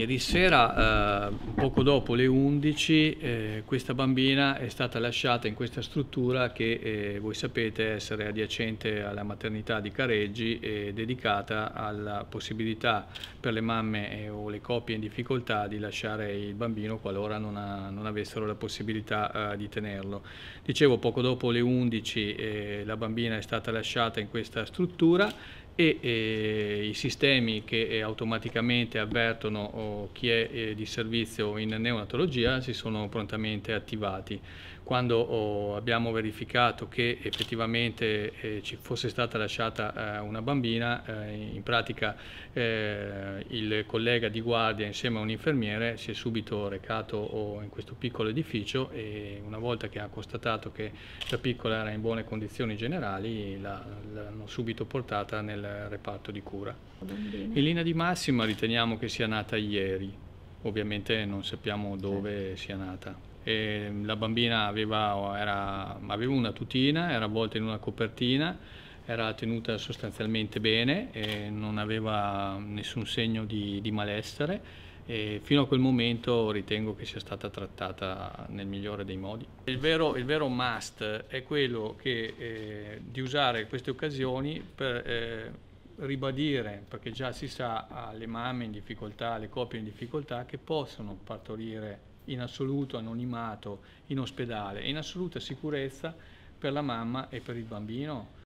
Ieri sera, eh, poco dopo le 11, eh, questa bambina è stata lasciata in questa struttura che eh, voi sapete essere adiacente alla maternità di Careggi e dedicata alla possibilità per le mamme eh, o le coppie in difficoltà di lasciare il bambino qualora non, ha, non avessero la possibilità eh, di tenerlo. Dicevo, poco dopo le 11 eh, la bambina è stata lasciata in questa struttura e eh, i sistemi che eh, automaticamente avvertono oh, chi è eh, di servizio in neonatologia si sono prontamente attivati. Quando oh, abbiamo verificato che effettivamente eh, ci fosse stata lasciata eh, una bambina, eh, in pratica il collega di guardia insieme a un infermiere si è subito recato oh, in questo piccolo edificio e una volta che ha constatato che la piccola era in buone condizioni generali l'hanno subito portata nel nel reparto di cura. In linea di massima riteniamo che sia nata ieri, ovviamente non sappiamo dove sia nata. E la bambina aveva, era, aveva una tutina, era avvolta in una copertina, era tenuta sostanzialmente bene e non aveva nessun segno di, di malessere e fino a quel momento ritengo che sia stata trattata nel migliore dei modi. Il vero, il vero must è quello che, eh, di usare queste occasioni per eh, ribadire, perché già si sa alle mamme in difficoltà, alle coppie in difficoltà, che possono partorire in assoluto anonimato in ospedale, e in assoluta sicurezza per la mamma e per il bambino